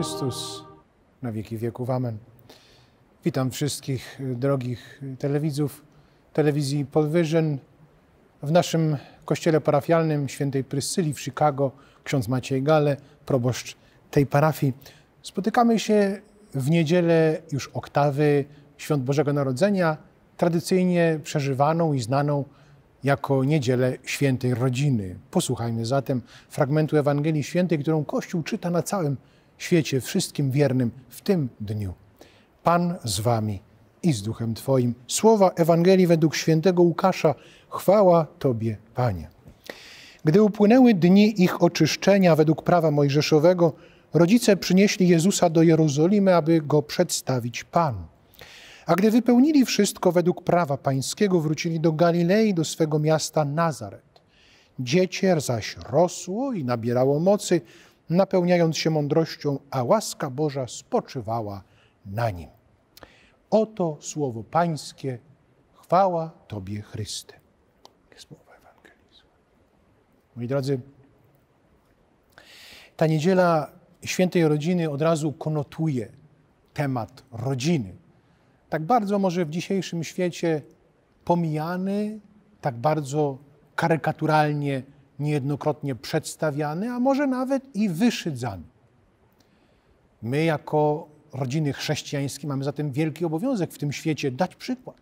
Chrystus, na wieki wieków. Amen. Witam wszystkich drogich telewidzów telewizji Polwyżyn. W naszym kościele parafialnym świętej Pryscyli w Chicago ksiądz Maciej Gale, proboszcz tej parafii. Spotykamy się w niedzielę już oktawy Świąt Bożego Narodzenia, tradycyjnie przeżywaną i znaną jako niedzielę świętej rodziny. Posłuchajmy zatem fragmentu Ewangelii Świętej, którą Kościół czyta na całym świecie, wszystkim wiernym w tym dniu. Pan z wami i z duchem Twoim. Słowa Ewangelii według świętego Łukasza. Chwała Tobie, Panie. Gdy upłynęły dni ich oczyszczenia według prawa mojżeszowego, rodzice przynieśli Jezusa do Jerozolimy, aby go przedstawić Panu. A gdy wypełnili wszystko według prawa pańskiego, wrócili do Galilei, do swego miasta Nazaret. Dziecię zaś rosło i nabierało mocy, napełniając się mądrością, a łaska Boża spoczywała na nim. Oto słowo Pańskie, chwała Tobie Chryste. Słowa Ewangelizmu. Moi drodzy, ta niedziela świętej rodziny od razu konotuje temat rodziny. Tak bardzo może w dzisiejszym świecie pomijany, tak bardzo karykaturalnie niejednokrotnie przedstawiany, a może nawet i wyszydzany. My, jako rodziny chrześcijańskie, mamy zatem wielki obowiązek w tym świecie dać przykład.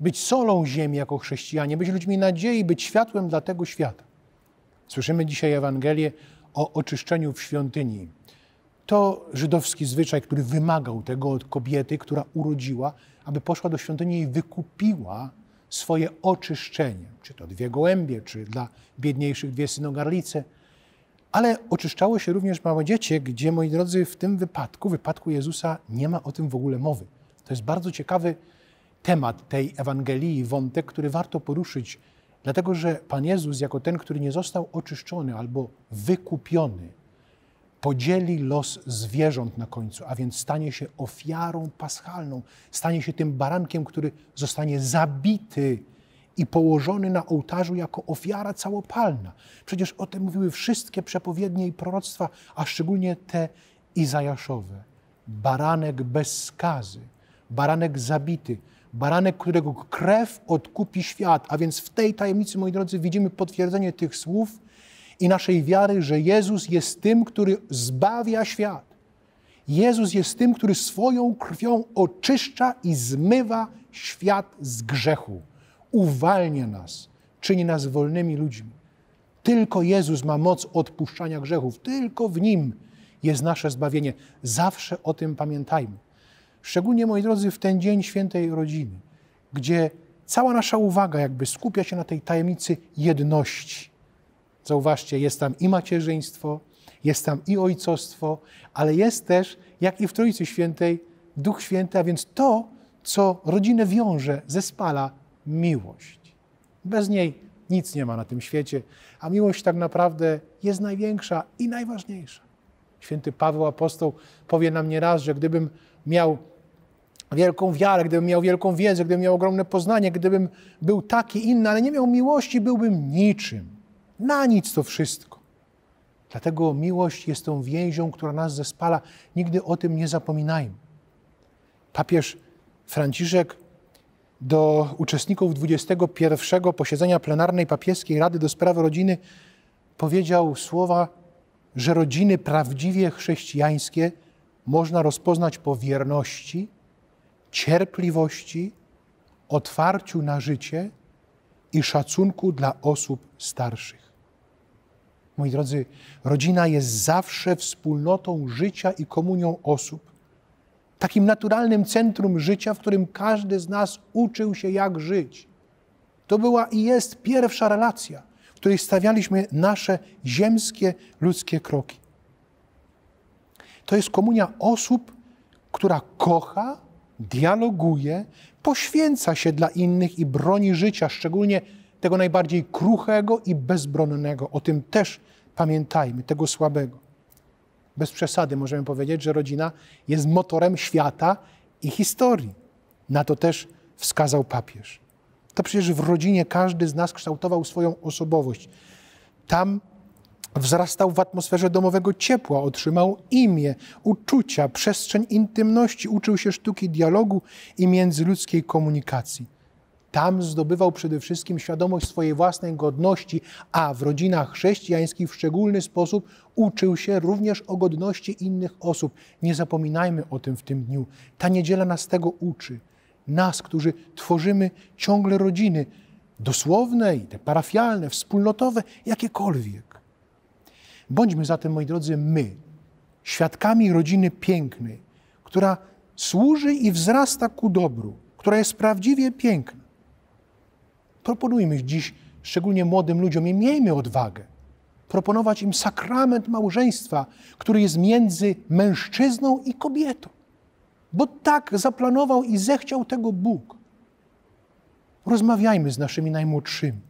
Być solą ziemi jako chrześcijanie, być ludźmi nadziei, być światłem dla tego świata. Słyszymy dzisiaj Ewangelię o oczyszczeniu w świątyni. To żydowski zwyczaj, który wymagał tego od kobiety, która urodziła, aby poszła do świątyni i wykupiła swoje oczyszczenie, czy to dwie gołębie, czy dla biedniejszych dwie synogarlice, ale oczyszczało się również małe dziecię, gdzie, moi drodzy, w tym wypadku, wypadku Jezusa, nie ma o tym w ogóle mowy. To jest bardzo ciekawy temat tej Ewangelii, wątek, który warto poruszyć, dlatego że Pan Jezus, jako ten, który nie został oczyszczony albo wykupiony, podzieli los zwierząt na końcu, a więc stanie się ofiarą paschalną, stanie się tym barankiem, który zostanie zabity i położony na ołtarzu jako ofiara całopalna. Przecież o tym mówiły wszystkie przepowiednie i proroctwa, a szczególnie te izajaszowe. Baranek bez skazy, baranek zabity, baranek, którego krew odkupi świat. A więc w tej tajemnicy, moi drodzy, widzimy potwierdzenie tych słów, i naszej wiary, że Jezus jest tym, który zbawia świat. Jezus jest tym, który swoją krwią oczyszcza i zmywa świat z grzechu. Uwalnia nas, czyni nas wolnymi ludźmi. Tylko Jezus ma moc odpuszczania grzechów, tylko w Nim jest nasze zbawienie. Zawsze o tym pamiętajmy. Szczególnie, moi drodzy, w ten dzień świętej rodziny, gdzie cała nasza uwaga jakby skupia się na tej tajemnicy jedności Zauważcie, jest tam i macierzyństwo, jest tam i ojcostwo, ale jest też, jak i w Trójcy Świętej, Duch Święty, a więc to, co rodzinę wiąże, zespala miłość. Bez niej nic nie ma na tym świecie, a miłość tak naprawdę jest największa i najważniejsza. Święty Paweł Apostoł powie nam nieraz, że gdybym miał wielką wiarę, gdybym miał wielką wiedzę, gdybym miał ogromne poznanie, gdybym był taki inny, ale nie miał miłości, byłbym niczym. Na nic to wszystko. Dlatego miłość jest tą więzią, która nas zespala. Nigdy o tym nie zapominajmy. Papież Franciszek do uczestników 21 posiedzenia plenarnej papieskiej Rady do Spraw Rodziny powiedział słowa, że rodziny prawdziwie chrześcijańskie można rozpoznać po wierności, cierpliwości, otwarciu na życie i szacunku dla osób starszych. Moi drodzy, rodzina jest zawsze wspólnotą życia i komunią osób. Takim naturalnym centrum życia, w którym każdy z nas uczył się, jak żyć. To była i jest pierwsza relacja, w której stawialiśmy nasze ziemskie, ludzkie kroki. To jest komunia osób, która kocha, dialoguje, poświęca się dla innych i broni życia, szczególnie tego najbardziej kruchego i bezbronnego. O tym też pamiętajmy, tego słabego. Bez przesady możemy powiedzieć, że rodzina jest motorem świata i historii. Na to też wskazał papież. To przecież w rodzinie każdy z nas kształtował swoją osobowość. Tam wzrastał w atmosferze domowego ciepła, otrzymał imię, uczucia, przestrzeń intymności, uczył się sztuki dialogu i międzyludzkiej komunikacji. Tam zdobywał przede wszystkim świadomość swojej własnej godności, a w rodzinach chrześcijańskich w szczególny sposób uczył się również o godności innych osób. Nie zapominajmy o tym w tym dniu. Ta niedziela nas tego uczy. Nas, którzy tworzymy ciągle rodziny, dosłowne i te parafialne, wspólnotowe, jakiekolwiek. Bądźmy zatem, moi drodzy, my, świadkami rodziny pięknej, która służy i wzrasta ku dobru, która jest prawdziwie piękna. Proponujmy dziś szczególnie młodym ludziom i miejmy odwagę proponować im sakrament małżeństwa, który jest między mężczyzną i kobietą. Bo tak zaplanował i zechciał tego Bóg. Rozmawiajmy z naszymi najmłodszymi.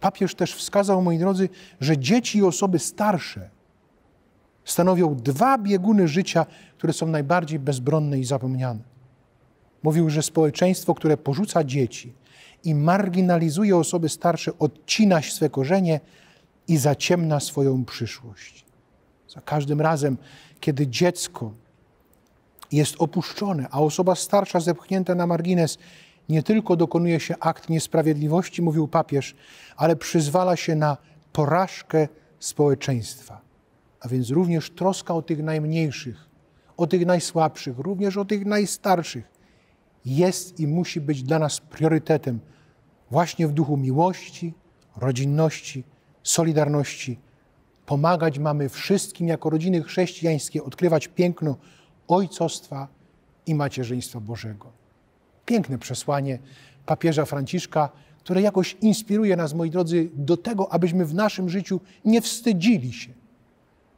Papież też wskazał, moi drodzy, że dzieci i osoby starsze stanowią dwa bieguny życia, które są najbardziej bezbronne i zapomniane. Mówił, że społeczeństwo, które porzuca dzieci i marginalizuje osoby starsze, odcina swe korzenie i zaciemna swoją przyszłość. Za każdym razem, kiedy dziecko jest opuszczone, a osoba starsza zepchnięta na margines, nie tylko dokonuje się akt niesprawiedliwości, mówił papież, ale przyzwala się na porażkę społeczeństwa. A więc również troska o tych najmniejszych, o tych najsłabszych, również o tych najstarszych jest i musi być dla nas priorytetem właśnie w duchu miłości, rodzinności, solidarności. Pomagać mamy wszystkim jako rodziny chrześcijańskie odkrywać piękno ojcostwa i macierzyństwa Bożego. Piękne przesłanie papieża Franciszka, które jakoś inspiruje nas, moi drodzy, do tego, abyśmy w naszym życiu nie wstydzili się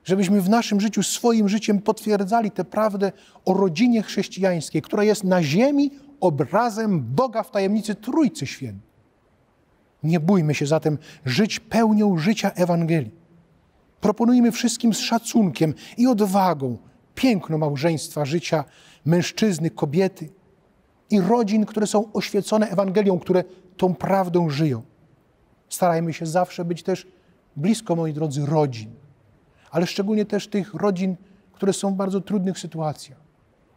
Żebyśmy w naszym życiu, swoim życiem potwierdzali tę prawdę o rodzinie chrześcijańskiej, która jest na ziemi obrazem Boga w tajemnicy Trójcy Świętej. Nie bójmy się zatem żyć pełnią życia Ewangelii. Proponujmy wszystkim z szacunkiem i odwagą piękno małżeństwa, życia mężczyzny, kobiety i rodzin, które są oświecone Ewangelią, które tą prawdą żyją. Starajmy się zawsze być też blisko, moi drodzy, rodzin ale szczególnie też tych rodzin, które są w bardzo trudnych sytuacjach.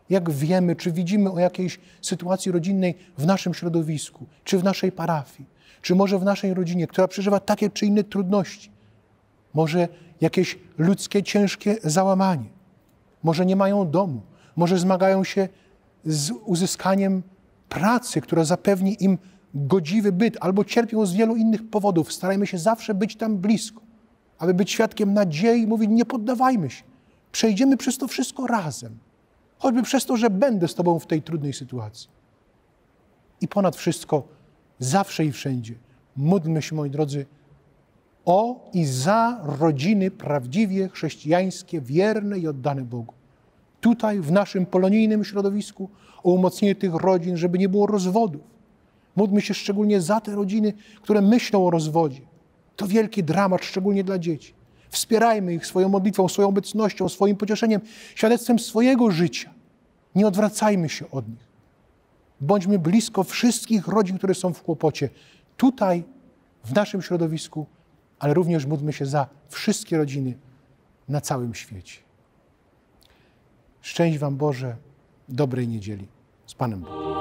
Jak wiemy, czy widzimy o jakiejś sytuacji rodzinnej w naszym środowisku, czy w naszej parafii, czy może w naszej rodzinie, która przeżywa takie czy inne trudności, może jakieś ludzkie ciężkie załamanie, może nie mają domu, może zmagają się z uzyskaniem pracy, która zapewni im godziwy byt, albo cierpią z wielu innych powodów. Starajmy się zawsze być tam blisko aby być świadkiem nadziei, mówi: Nie poddawajmy się. Przejdziemy przez to wszystko razem. Choćby przez to, że będę z Tobą w tej trudnej sytuacji. I ponad wszystko, zawsze i wszędzie, módlmy się, moi drodzy, o i za rodziny prawdziwie chrześcijańskie, wierne i oddane Bogu. Tutaj, w naszym polonijnym środowisku, o umocnienie tych rodzin, żeby nie było rozwodów. Módlmy się szczególnie za te rodziny, które myślą o rozwodzie to wielki dramat, szczególnie dla dzieci. Wspierajmy ich swoją modlitwą, swoją obecnością, swoim pocieszeniem, świadectwem swojego życia. Nie odwracajmy się od nich. Bądźmy blisko wszystkich rodzin, które są w kłopocie, tutaj, w naszym środowisku, ale również módlmy się za wszystkie rodziny na całym świecie. Szczęść Wam Boże, dobrej niedzieli. Z Panem Bogiem.